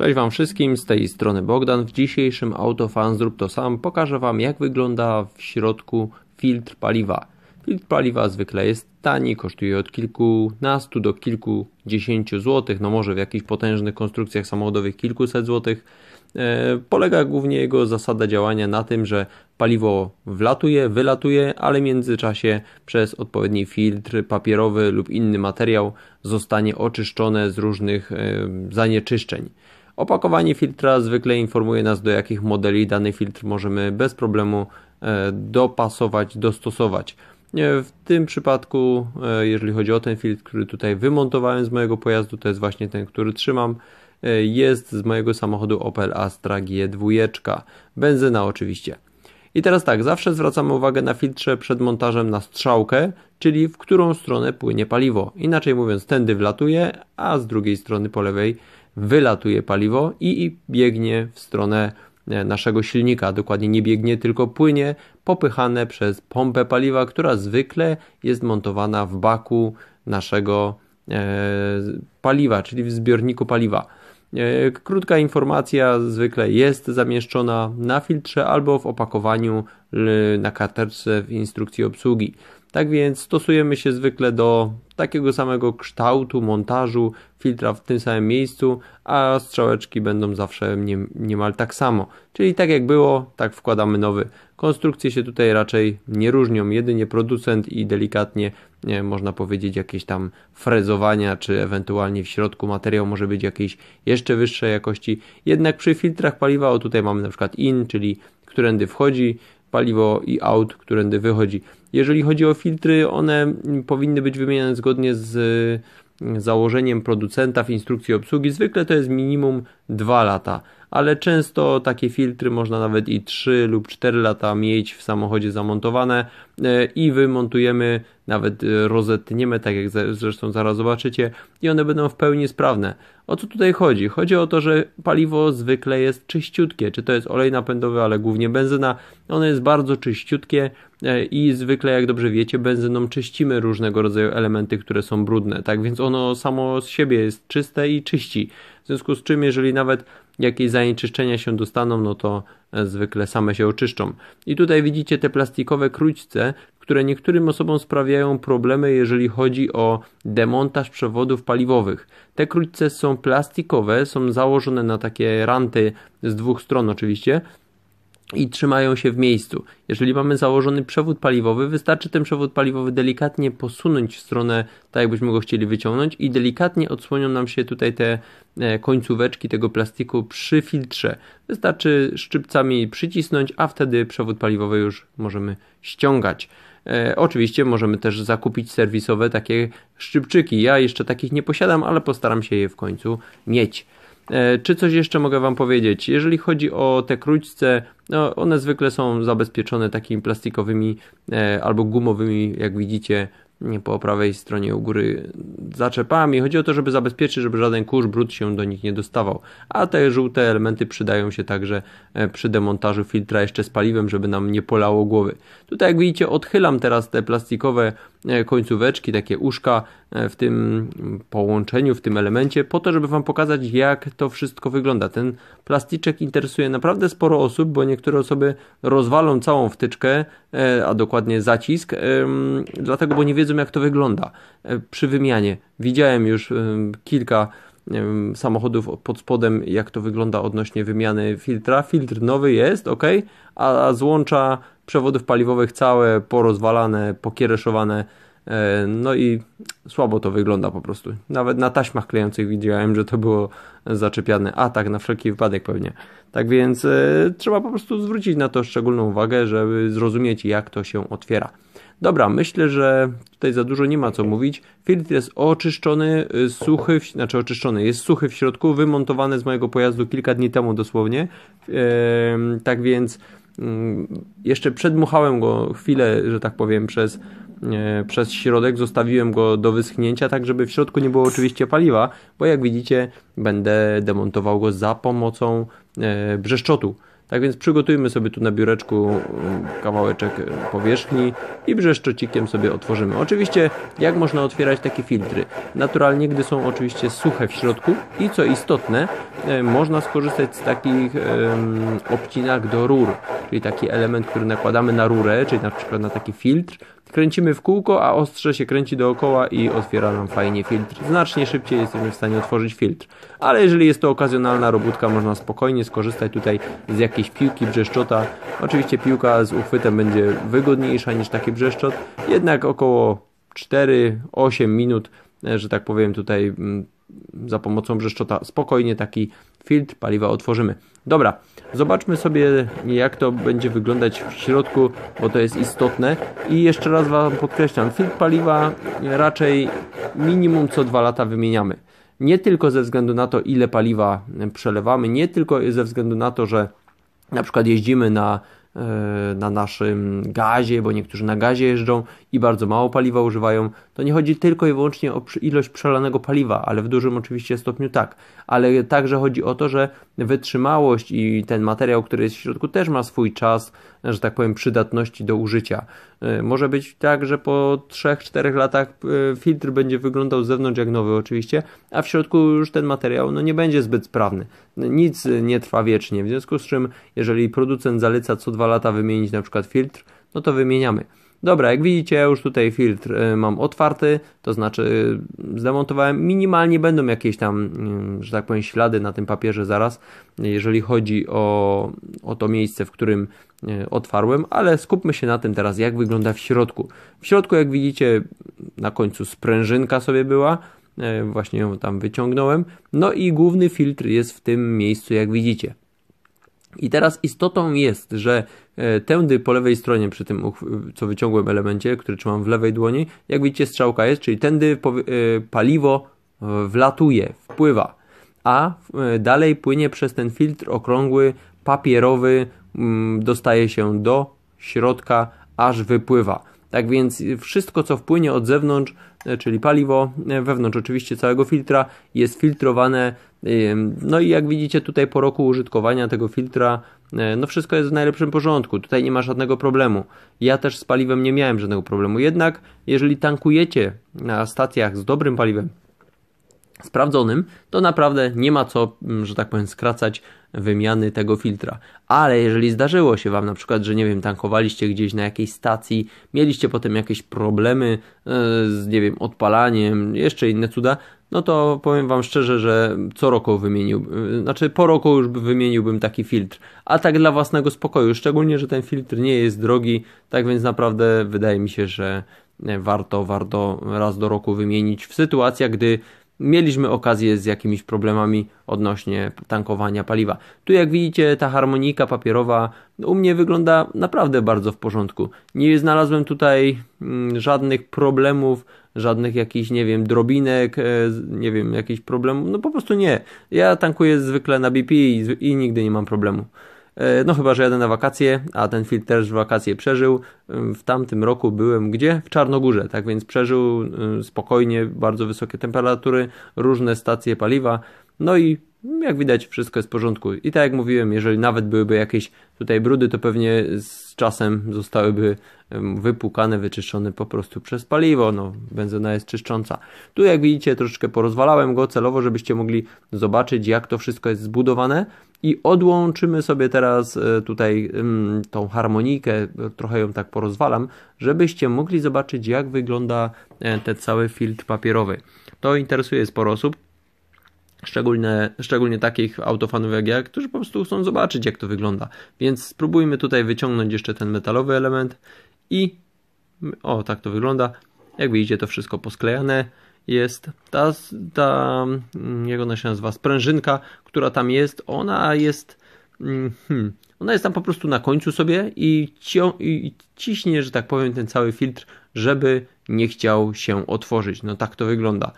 Cześć Wam wszystkim, z tej strony Bogdan. W dzisiejszym Autofan Zrób To Sam pokażę Wam jak wygląda w środku filtr paliwa. Filtr paliwa zwykle jest tani, kosztuje od kilkunastu do kilkudziesięciu złotych, no może w jakichś potężnych konstrukcjach samochodowych kilkuset złotych. E, polega głównie jego zasada działania na tym, że paliwo wlatuje, wylatuje, ale w międzyczasie przez odpowiedni filtr papierowy lub inny materiał zostanie oczyszczone z różnych e, zanieczyszczeń. Opakowanie filtra zwykle informuje nas, do jakich modeli dany filtr możemy bez problemu e, dopasować, dostosować. E, w tym przypadku, e, jeżeli chodzi o ten filtr, który tutaj wymontowałem z mojego pojazdu, to jest właśnie ten, który trzymam, jest z mojego samochodu Opel Astra G2. Benzyna oczywiście. I teraz tak, zawsze zwracamy uwagę na filtrze przed montażem na strzałkę, czyli w którą stronę płynie paliwo. Inaczej mówiąc, tędy wlatuje, a z drugiej strony po lewej wylatuje paliwo i, i biegnie w stronę e, naszego silnika. Dokładnie nie biegnie, tylko płynie, popychane przez pompę paliwa, która zwykle jest montowana w baku naszego e, paliwa, czyli w zbiorniku paliwa. E, krótka informacja zwykle jest zamieszczona na filtrze albo w opakowaniu na karteczce w instrukcji obsługi. Tak więc stosujemy się zwykle do takiego samego kształtu, montażu filtra w tym samym miejscu, a strzałeczki będą zawsze nie, niemal tak samo. Czyli tak jak było, tak wkładamy nowy. Konstrukcje się tutaj raczej nie różnią, jedynie producent i delikatnie nie, można powiedzieć jakieś tam frezowania, czy ewentualnie w środku materiał może być jakiejś jeszcze wyższej jakości. Jednak przy filtrach paliwa, o tutaj mamy na przykład IN, czyli którędy wchodzi, paliwo i aut, którędy wychodzi. Jeżeli chodzi o filtry, one powinny być wymieniane zgodnie z y, założeniem producenta w instrukcji obsługi. Zwykle to jest minimum 2 lata, ale często takie filtry można nawet i 3 lub 4 lata mieć w samochodzie zamontowane e, i wymontujemy, nawet e, rozetniemy, tak jak zresztą zaraz zobaczycie, i one będą w pełni sprawne. O co tutaj chodzi? Chodzi o to, że paliwo zwykle jest czyściutkie, czy to jest olej napędowy, ale głównie benzyna, ono jest bardzo czyściutkie e, i zwykle, jak dobrze wiecie, benzyną czyścimy różnego rodzaju elementy, które są brudne, tak więc ono samo z siebie jest czyste i czyści. W związku z czym, jeżeli nawet jakieś zanieczyszczenia się dostaną, no to e, zwykle same się oczyszczą. I tutaj widzicie te plastikowe króćce, które niektórym osobom sprawiają problemy, jeżeli chodzi o demontaż przewodów paliwowych. Te króćce są plastikowe, są założone na takie ranty z dwóch stron oczywiście i trzymają się w miejscu. Jeżeli mamy założony przewód paliwowy, wystarczy ten przewód paliwowy delikatnie posunąć w stronę, tak jakbyśmy go chcieli wyciągnąć i delikatnie odsłonią nam się tutaj te e, końcóweczki tego plastiku przy filtrze. Wystarczy szczypcami przycisnąć, a wtedy przewód paliwowy już możemy ściągać. E, oczywiście możemy też zakupić serwisowe takie szczypczyki. Ja jeszcze takich nie posiadam, ale postaram się je w końcu mieć. E, czy coś jeszcze mogę Wam powiedzieć? Jeżeli chodzi o te króćce, no one zwykle są zabezpieczone takimi plastikowymi e, albo gumowymi, jak widzicie, po prawej stronie u góry zaczepami. Chodzi o to, żeby zabezpieczyć, żeby żaden kurz, brud się do nich nie dostawał. A te żółte elementy przydają się także e, przy demontażu filtra jeszcze z paliwem, żeby nam nie polało głowy. Tutaj jak widzicie odchylam teraz te plastikowe E, końcóweczki, takie uszka e, w tym połączeniu, w tym elemencie, po to, żeby Wam pokazać, jak to wszystko wygląda. Ten plasticzek interesuje naprawdę sporo osób, bo niektóre osoby rozwalą całą wtyczkę, e, a dokładnie zacisk, dlatego, bo nie wiedzą, jak to wygląda przy wymianie. Widziałem już kilka samochodów pod spodem, jak to wygląda odnośnie wymiany filtra. Filtr nowy jest, ok, a złącza przewodów paliwowych całe porozwalane, pokiereszowane, e, no i słabo to wygląda po prostu. Nawet na taśmach klejących widziałem, że to było zaczepiane. A tak, na wszelki wypadek pewnie. Tak więc e, trzeba po prostu zwrócić na to szczególną uwagę, żeby zrozumieć jak to się otwiera. Dobra, myślę, że tutaj za dużo nie ma co mówić. Filtr jest oczyszczony, e, suchy, znaczy oczyszczony, jest suchy w środku, wymontowany z mojego pojazdu kilka dni temu dosłownie. E, tak więc Mm, jeszcze przedmuchałem go chwilę, że tak powiem, przez, e, przez środek, zostawiłem go do wyschnięcia, tak żeby w środku nie było oczywiście paliwa, bo jak widzicie, będę demontował go za pomocą e, brzeszczotu. Tak więc przygotujmy sobie tu na biureczku e, kawałeczek powierzchni i brzeszczocikiem sobie otworzymy. Oczywiście jak można otwierać takie filtry? Naturalnie, gdy są oczywiście suche w środku i co istotne, e, można skorzystać z takich um, obcinak do rur, czyli taki element, który nakładamy na rurę, czyli na przykład na taki filtr, Kręcimy w kółko, a ostrze się kręci dookoła i otwiera nam fajnie filtr. Znacznie szybciej jesteśmy w stanie otworzyć filtr. Ale jeżeli jest to okazjonalna robótka, można spokojnie skorzystać tutaj z jakiejś piłki brzeszczota. Oczywiście piłka z uchwytem będzie wygodniejsza niż taki brzeszczot, jednak około 4-8 minut, e, że tak powiem tutaj mm, za pomocą brzeszczota spokojnie taki filtr paliwa otworzymy. Dobra, Zobaczmy sobie jak to będzie wyglądać w środku, bo to jest istotne. I jeszcze raz Wam podkreślam, filtr paliwa raczej minimum co 2 lata wymieniamy. Nie tylko ze względu na to, ile paliwa przelewamy, nie tylko ze względu na to, że na przykład jeździmy na E, na naszym gazie, bo niektórzy na gazie jeżdżą i bardzo mało paliwa używają, to nie chodzi tylko i wyłącznie o ilość przelanego paliwa, ale w dużym oczywiście stopniu tak, ale także chodzi o to, że wytrzymałość i ten materiał, który jest w środku też ma swój czas, że tak powiem, przydatności do użycia. E, może być tak, że po 3-4 latach e, filtr będzie wyglądał z zewnątrz jak nowy oczywiście, a w środku już ten materiał no, nie będzie zbyt sprawny. No, nic nie trwa wiecznie, w związku z czym jeżeli producent zaleca co 2 lata wymienić na przykład filtr, no to wymieniamy. Dobra, jak widzicie, już tutaj filtr y, mam otwarty, to znaczy y, zdemontowałem. Minimalnie będą jakieś tam, y, że tak powiem, ślady na tym papierze zaraz, jeżeli chodzi o, o to miejsce, w którym otwarłem, ale skupmy się na tym teraz, jak wygląda w środku. W środku, jak widzicie, na końcu sprężynka sobie była, właśnie ją tam wyciągnąłem. No i główny filtr jest w tym miejscu, jak widzicie. I teraz istotą jest, że e, tędy po lewej stronie przy tym, co wyciągłem elemencie, który trzymam w lewej dłoni, jak widzicie strzałka jest, czyli tędy e, paliwo e, wlatuje, wpływa, a dalej płynie przez ten filtr okrągły, papierowy, mm, dostaje się do środka, aż wypływa. Tak więc wszystko, co wpłynie od zewnątrz, czyli paliwo, wewnątrz oczywiście całego filtra, jest filtrowane no i jak widzicie tutaj po roku użytkowania tego filtra, e, no wszystko jest w najlepszym porządku, tutaj nie ma żadnego problemu. Ja też z paliwem nie miałem żadnego problemu, jednak jeżeli tankujecie na stacjach z dobrym paliwem, sprawdzonym, to naprawdę nie ma co, mm, że tak powiem, skracać wymiany tego filtra. Ale jeżeli zdarzyło się Wam na przykład, że nie wiem, tankowaliście gdzieś na jakiejś stacji, mieliście potem jakieś problemy e, z, nie wiem, odpalaniem, jeszcze inne cuda, no to powiem Wam szczerze, że co roku wymienił, e, znaczy po roku już wymieniłbym taki filtr. A tak dla własnego spokoju, szczególnie, że ten filtr nie jest drogi, tak więc naprawdę wydaje mi się, że e, warto, warto raz do roku wymienić w sytuacjach, gdy mieliśmy okazję z jakimiś problemami odnośnie tankowania paliwa. Tu jak widzicie ta harmonika papierowa u mnie wygląda naprawdę bardzo w porządku. Nie znalazłem tutaj mm, żadnych problemów, żadnych jakichś, nie wiem, drobinek, e, nie wiem, jakichś problemów, no po prostu nie. Ja tankuję zwykle na BP i, i nigdy nie mam problemu. E, no chyba, że jadę na wakacje, a ten film też wakacje przeżył. E, w tamtym roku byłem gdzie? W Czarnogórze, tak więc przeżył e, spokojnie bardzo wysokie temperatury, różne stacje paliwa, no i jak widać, wszystko jest w porządku. I tak jak mówiłem, jeżeli nawet byłyby jakieś tutaj brudy, to pewnie z czasem zostałyby wypłukane, wyczyszczone po prostu przez paliwo. No, benzyna jest czyszcząca. Tu jak widzicie, troszeczkę porozwalałem go celowo, żebyście mogli zobaczyć, jak to wszystko jest zbudowane. I odłączymy sobie teraz e, tutaj tą harmonikę, trochę ją tak porozwalam, żebyście mogli zobaczyć, jak wygląda e, ten cały filtr papierowy. To interesuje sporo osób Szczególnie, szczególnie takich autofanów jak ja, którzy po prostu chcą zobaczyć, jak to wygląda. Więc spróbujmy tutaj wyciągnąć jeszcze ten metalowy element i o, tak to wygląda. Jak widzicie, to wszystko posklejane jest. Ta, ta mm, jak ona się nazywa, sprężynka, która tam jest, ona jest mm, hmm, ona jest tam po prostu na końcu sobie i, i ciśnie, że tak powiem, ten cały filtr, żeby nie chciał się otworzyć. No tak to wygląda.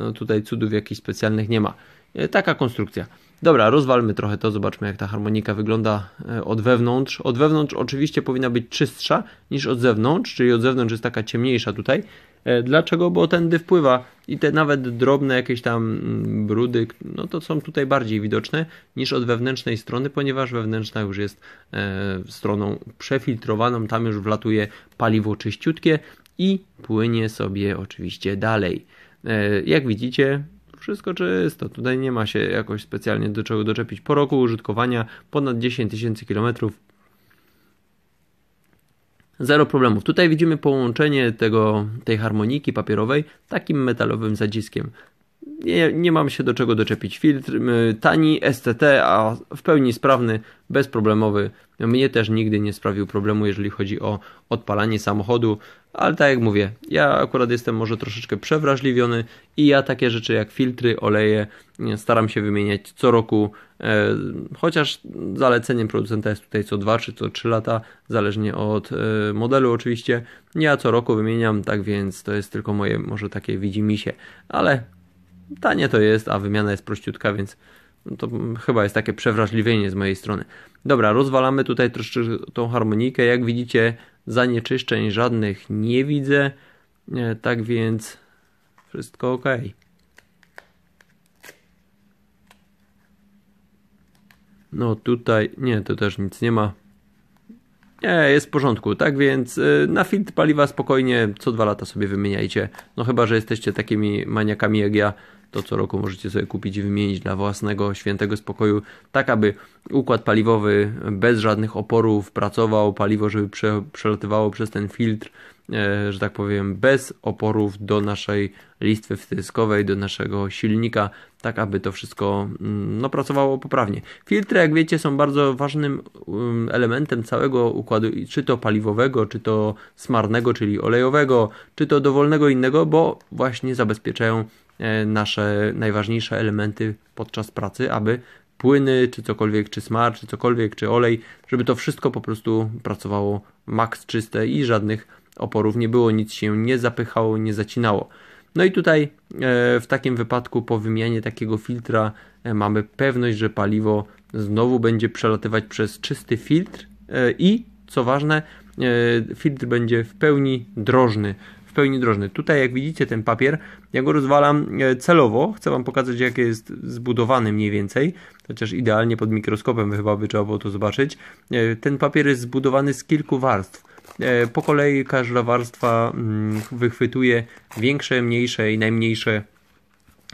No tutaj cudów jakichś specjalnych nie ma. E, taka konstrukcja. Dobra, rozwalmy trochę to, zobaczmy jak ta harmonika wygląda e, od wewnątrz. Od wewnątrz oczywiście powinna być czystsza niż od zewnątrz, czyli od zewnątrz jest taka ciemniejsza tutaj. E, dlaczego? Bo tędy wpływa i te nawet drobne jakieś tam mm, brudy, no to są tutaj bardziej widoczne niż od wewnętrznej strony, ponieważ wewnętrzna już jest stroną przefiltrowaną, tam już wlatuje paliwo czyściutkie i płynie sobie oczywiście dalej. E, jak widzicie, wszystko czysto. Tutaj nie ma się jakoś specjalnie do czego doczepić. Po roku użytkowania ponad 10 tysięcy kilometrów. Zero problemów. Tutaj widzimy połączenie tego, tej harmoniki papierowej takim metalowym zaciskiem nie, nie mam się do czego doczepić. Filtr tani, STT, a w pełni sprawny, bezproblemowy. Mnie też nigdy nie sprawił problemu, jeżeli chodzi o odpalanie samochodu, ale tak jak mówię, ja akurat jestem może troszeczkę przewrażliwiony i ja takie rzeczy jak filtry, oleje staram się wymieniać co roku, e, chociaż zaleceniem producenta jest tutaj co 2 czy co 3 lata, zależnie od e, modelu oczywiście. Ja co roku wymieniam, tak więc to jest tylko moje może takie się ale Tanie to jest, a wymiana jest prościutka, więc to chyba jest takie przewrażliwienie z mojej strony. Dobra, rozwalamy tutaj troszkę tą harmonikę. Jak widzicie, zanieczyszczeń żadnych nie widzę. E, tak więc wszystko ok. No tutaj, nie, to też nic nie ma. Nie, jest w porządku. Tak więc e, na filtr paliwa spokojnie co dwa lata sobie wymieniajcie. No chyba, że jesteście takimi maniakami jak ja, to co roku możecie sobie kupić i wymienić dla własnego świętego spokoju, tak aby układ paliwowy bez żadnych oporów pracował, paliwo, żeby prze, przelatywało przez ten filtr, e, że tak powiem, bez oporów do naszej listwy wtyskowej, do naszego silnika, tak aby to wszystko mm, no, pracowało poprawnie. Filtry, jak wiecie, są bardzo ważnym mm, elementem całego układu, czy to paliwowego, czy to smarnego, czyli olejowego, czy to dowolnego innego, bo właśnie zabezpieczają E, nasze najważniejsze elementy podczas pracy, aby płyny, czy cokolwiek, czy smar, czy cokolwiek, czy olej, żeby to wszystko po prostu pracowało maks czyste i żadnych oporów nie było, nic się nie zapychało, nie zacinało. No i tutaj e, w takim wypadku po wymianie takiego filtra e, mamy pewność, że paliwo znowu będzie przelatywać przez czysty filtr i co ważne, filtr będzie w pełni drożny, pełni drożny. Tutaj jak widzicie ten papier, ja go rozwalam e, celowo, chcę Wam pokazać jak jest zbudowany mniej więcej, chociaż idealnie pod mikroskopem chyba by trzeba było to zobaczyć. E, ten papier jest zbudowany z kilku warstw. E, po kolei każda warstwa mm, wychwytuje większe, mniejsze i najmniejsze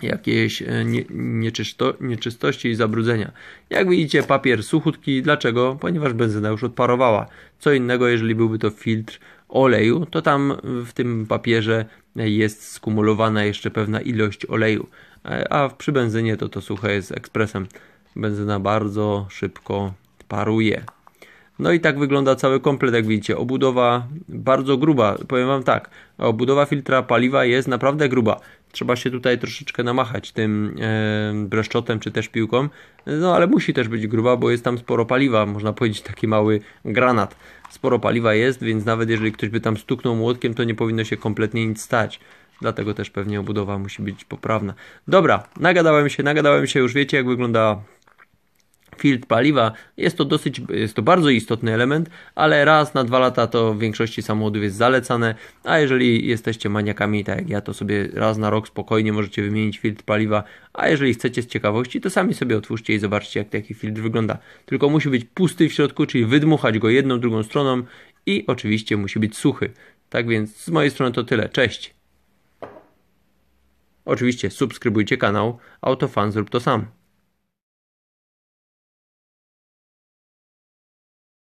jakieś nie, nieczysto, nieczystości i zabrudzenia. Jak widzicie, papier suchutki. Dlaczego? Ponieważ benzyna już odparowała. Co innego, jeżeli byłby to filtr oleju, to tam w tym papierze jest skumulowana jeszcze pewna ilość oleju. E, a przy benzynie to to suche jest ekspresem. Benzyna bardzo szybko paruje. No i tak wygląda cały komplet, jak widzicie. Obudowa bardzo gruba, powiem Wam tak, obudowa filtra paliwa jest naprawdę gruba. Trzeba się tutaj troszeczkę namachać tym e, breszczotem czy też piłką, no ale musi też być gruba, bo jest tam sporo paliwa, można powiedzieć taki mały granat. Sporo paliwa jest, więc nawet jeżeli ktoś by tam stuknął młotkiem, to nie powinno się kompletnie nic stać. Dlatego też pewnie obudowa musi być poprawna. Dobra, nagadałem się, nagadałem się, już wiecie jak wygląda filtr paliwa. Jest to dosyć, jest to bardzo istotny element, ale raz na dwa lata to w większości samochodów jest zalecane, a jeżeli jesteście maniakami, tak jak ja, to sobie raz na rok spokojnie możecie wymienić filtr paliwa, a jeżeli chcecie z ciekawości, to sami sobie otwórzcie i zobaczcie, jak taki filtr wygląda. Tylko musi być pusty w środku, czyli wydmuchać go jedną, drugą stroną i oczywiście musi być suchy. Tak więc z mojej strony to tyle. Cześć! Oczywiście subskrybujcie kanał, autofan zrób to sam.